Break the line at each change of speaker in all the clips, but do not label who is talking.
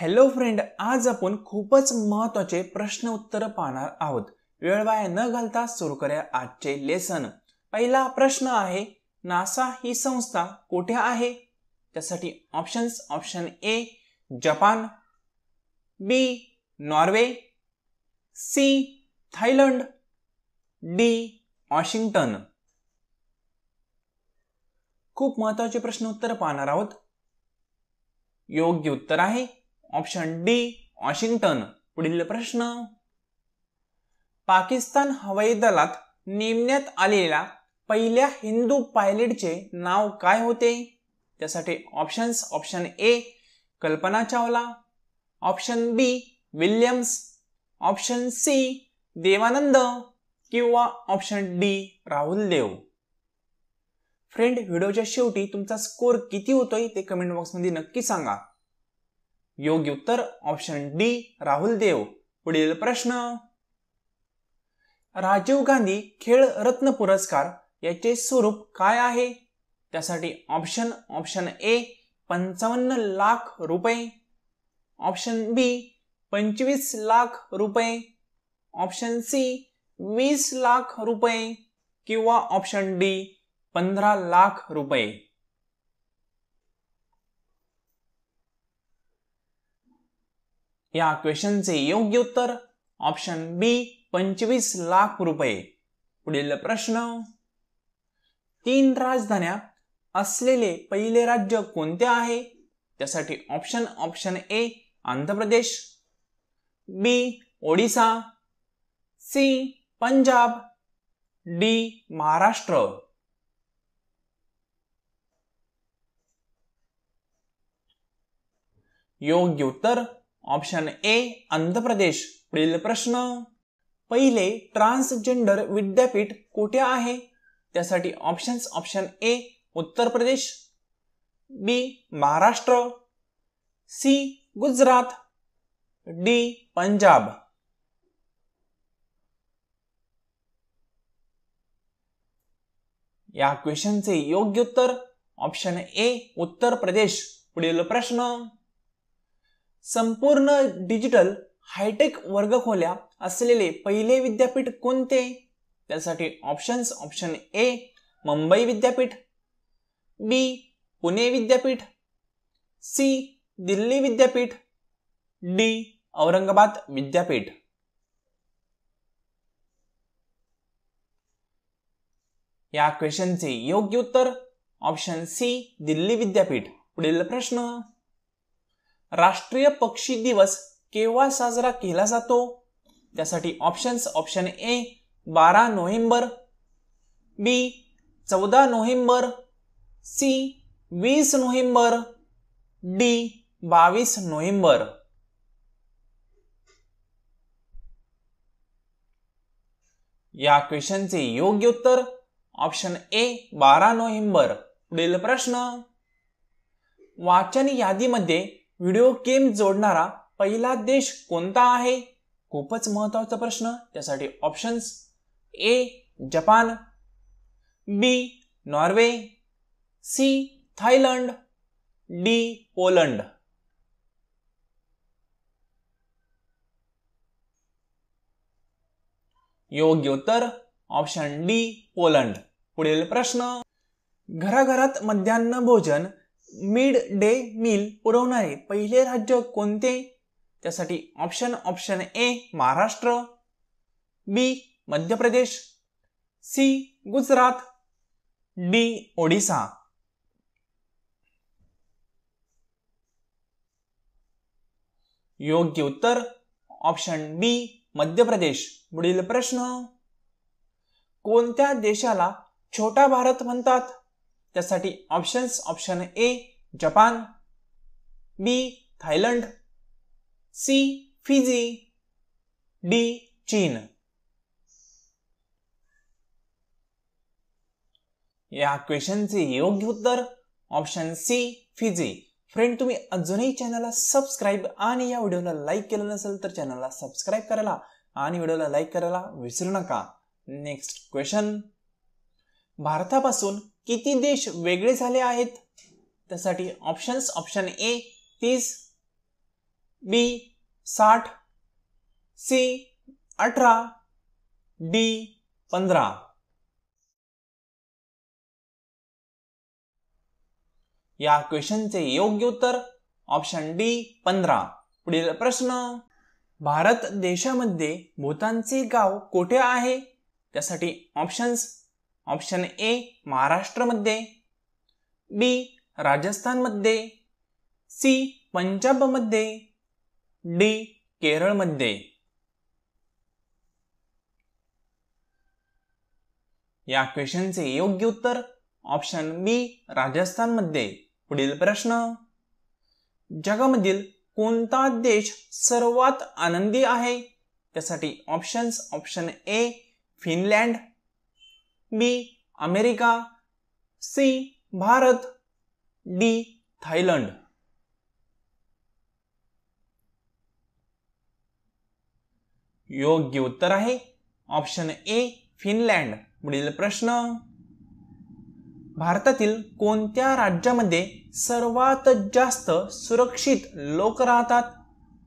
hello friend आज आपण खूपच महत्वाचे प्रश्न उत्तर पाहणार आहोत वेळ वाया न घालता सुरू करूया आजचे लेसन पहिला प्रश्न आहे नासा ही संस्था कोठे आहे त्यासाठी options option A Japan B Norway C Thailand D Washington खूप महत्वाचे प्रश्न उत्तर पाहणार आहोत योग्य उत्तर आहे ऑप्शन डी वॉशिंग्टन पुढील प्रश्न पाकिस्तान हवाई दलात नेमण्यात आलेल्या पहिल्या हिंदू पायलटचे नाव काय होते त्यासाठी options option A Kalpana Chawla option B Williams option C Devanand किंवा option D Rahul Dev friend व्हिडिओच्या शेवटी तुमचा स्कोर किती होतोय ते कमेंट बॉक्समध्ये नक्की सांगा योग्य उत्तर ऑप्शन डी राहुल देव पुढील प्रश्न राजीव गांधी खेळ रत्न पुरस्कार याचे स्वरूप काय आहे त्यासाठी ऑप्शन ऑप्शन ए पंचावन्न लाख रुपये ऑप्शन बी पंचवीस लाख रुपये ऑप्शन सी वीस लाख रुपये किंवा ऑप्शन डी पंधरा लाख रुपये या क्वेश्चनचे योग्य उत्तर ऑप्शन बी पंचवीस लाख रुपये पुढील प्रश्न तीन राजधान्या असलेले पहिले राज्य कोणते आहे त्यासाठी option option A Andhra Pradesh B Odisha C Punjab D Maharashtra योग्य उत्तर ऑप्शन ए आंध्र प्रदेश पुढील प्रश्न पहिले ट्रान्सजेंडर विद्यापीठ कुठे आहे त्यासाठी options option A Uttar Pradesh B Maharashtra C Gujarat D Punjab या क्वेश्चनचे योग्य उत्तर ऑप्शन ए उत्तर प्रदेश पुढील प्रश्न संपूर्ण डिजिटल हायटेक वर्गखोल्या असलेले पहिले विद्यापीठ कोणते त्यासाठी ऑप्शन्स ऑप्शन ए मुंबई विद्यापीठ बी पुणे विद्यापीठ सी दिल्ली विद्यापीठ डी औरंगाबाद विद्यापीठ या क्वेश्चनचे योग्य उत्तर ऑप्शन सी दिल्ली विद्यापीठ पुढील प्रश्न राष्ट्रीय पक्षी दिवस केव्हा साजरा केला जातो त्यासाठी ऑप्शन्स ऑप्शन ए बारा नोव्हेंबर बी चौदा नोव्हेंबर सी वीस नोव्हेंबर डी बावीस नोव्हेंबर या क्वेश्चनचे योग्य उत्तर ऑप्शन ए बारा नोव्हेंबर पुढील प्रश्न वाचन यादीमध्ये व्हिडिओ गेम जोडणारा पहिला देश कोणता आहे खूपच महत्वाचा प्रश्न त्यासाठी options A Japan B Norway C Thailand D Poland योग्य उत्तर ऑप्शन डी पोलंड पुढील प्रश्न घराघरात मध्यान्ह भोजन मिड डे मील पुरवणारे पहिले राज्य कोणते त्यासाठी option option A Maharashtra B Madhya Pradesh C Gujarat D Odisha योग्य उत्तर ऑप्शन बी मध्य प्रदेश पुढील प्रश्न कोणत्या देशाला छोटा भारत म्हणतात त्यासाठी options option A Japan B Thailand C Fiji D चीन या क्वेश्चनचे योग्य उत्तर ऑप्शन सी फिजी फ्रेंड तुम्ही अजूनही चॅनलला सबस्क्राईब आणि या व्हिडिओला लाईक केलं नसेल तर चॅनलला सबस्क्राईब करायला आणि व्हिडिओला लाईक करायला विसरू नका नेक्स्ट क्वेश्चन भारतापासून किती देश वेगळे झाले आहेत त्यासाठी ऑप्शन्स ऑप्शन ए तीस बी साठ सी अठरा डी पंधरा या क्वेश्चनचे योग्य उत्तर ऑप्शन डी पंधरा पुढील प्रश्न भारत देशामध्ये भूतानचे गाव कोठे आहे त्यासाठी ऑप्शन्स ऑप्शन ए महाराष्ट्रमध्ये बी राजस्थानमध्ये सी पंजाबमध्ये डी केरळमध्ये या क्वेश्चनचे योग्य उत्तर ऑप्शन बी राजस्थानमध्ये पुढील प्रश्न जगामधील कोणता देश सर्वात आनंदी आहे त्यासाठी options option A Finland B America C Bharat D Thailand योग्य उत्तर आहे ऑप्शन ए फिनलँड पुढील प्रश्न भारतातील कोणत्या राज्यामध्ये सर्वात जास्त सुरक्षित लोक राहतात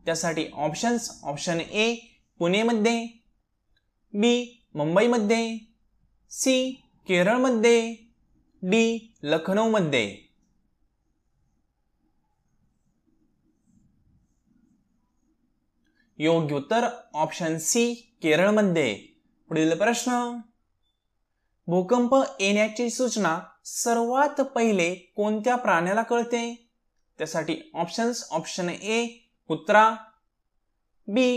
त्यासाठी ऑप्शन्स ऑप्शन ए पुणेमध्ये बी मुंबईमध्ये सी केरळमध्ये डी लखनौमध्ये योग्य उत्तर ऑप्शन सी केरळमध्ये पुढील प्रश्न भूकंप येण्याची सूचना सर्वात पहिले कोणत्या प्राण्याला कळते त्यासाठी ऑप्शन्स ऑप्शन ए कुत्रा बी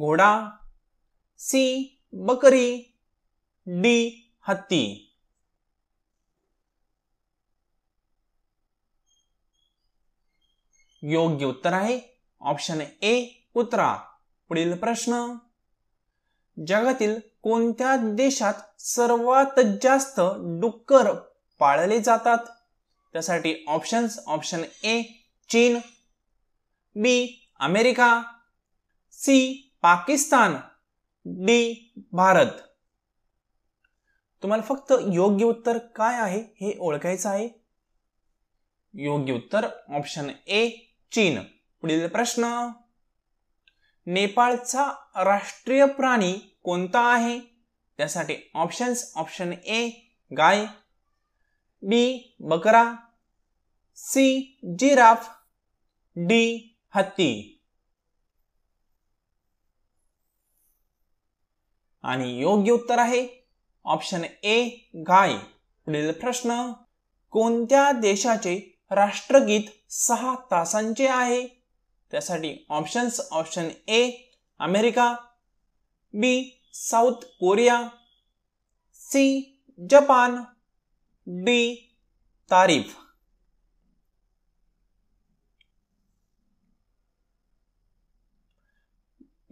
घोडा सी बकरी डी हत्ती योग्य उत्तर आहे ऑप्शन ए कुत्रा पुढील प्रश्न जगातील कोणत्या देशात सर्वात जास्त डुक्कर पाळले जातात त्यासाठी ऑप्शन्स ऑप्शन ए चीन B America C Pakistan D Bharat तुम्हाला फक्त योग्य उत्तर काय आहे हे ओळखायचं आहे योग्य उत्तर ऑप्शन ए चीन पुढील प्रश्न नेपाळचा राष्ट्रीय प्राणी कोणता आहे त्यासाठी ऑप्शन्स ऑप्शन ए गाय बी बकरा सी जिराफ डी हत्ती आणि योग्य उत्तर आहे ऑप्शन ए गाय पुढील प्रश्न कोणत्या देशाचे राष्ट्रगीत सहा तासांचे आहे त्यासाठी options option A America B South Korea C Japan D तारीफ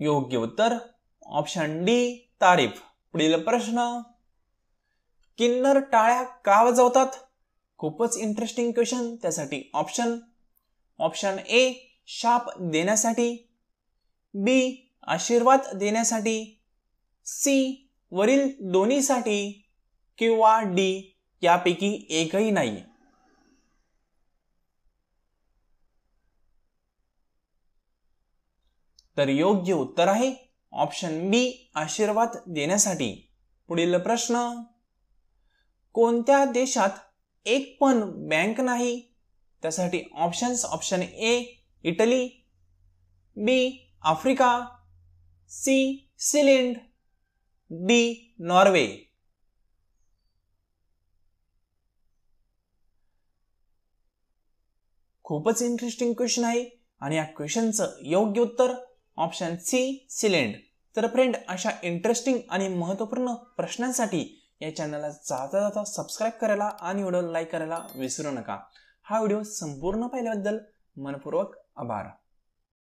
योग्य उत्तर ऑप्शन डी तारीफ पुढील प्रश्न किन्नर टाळ्या का वाजवतात खूपच इंटरेस्टिंग क्वेश्चन त्यासाठी ऑप्शन ऑप्शन ए शाप देण्यासाठी बी आशीर्वाद देण्यासाठी सी वरील दोन्हीसाठी किंवा डी यापैकी एकही नाही तर योग्य उत्तर आहे ऑप्शन बी आशीर्वाद देण्यासाठी पुढील प्रश्न कोणत्या देशात एक पण बँक नाही त्यासाठी options option A Italy B Africa C Sealand D Norway खूपच इंटरेस्टिंग क्वेश्चन आहे आणि या क्वेश्चनचं योग्य उत्तर ऑप्शन सी सिलेंड तर फ्रेंड अशा इंटरेस्टिंग आणि महत्त्वपूर्ण प्रश्नांसाठी या चॅनलला जाता जाता सबस्क्राईब करायला आणि व्हिडिओ लाईक करायला विसरू नका हा व्हिडिओ संपूर्ण पाहिल्याबद्दल मनपूर्वक आभार